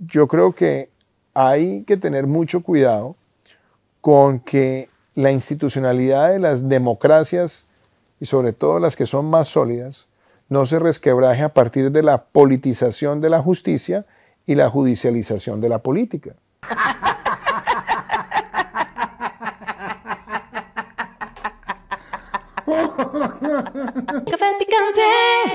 yo creo que hay que tener mucho cuidado con que la institucionalidad de las democracias, y sobre todo las que son más sólidas, no se resquebraje a partir de la politización de la justicia y la judicialización de la política.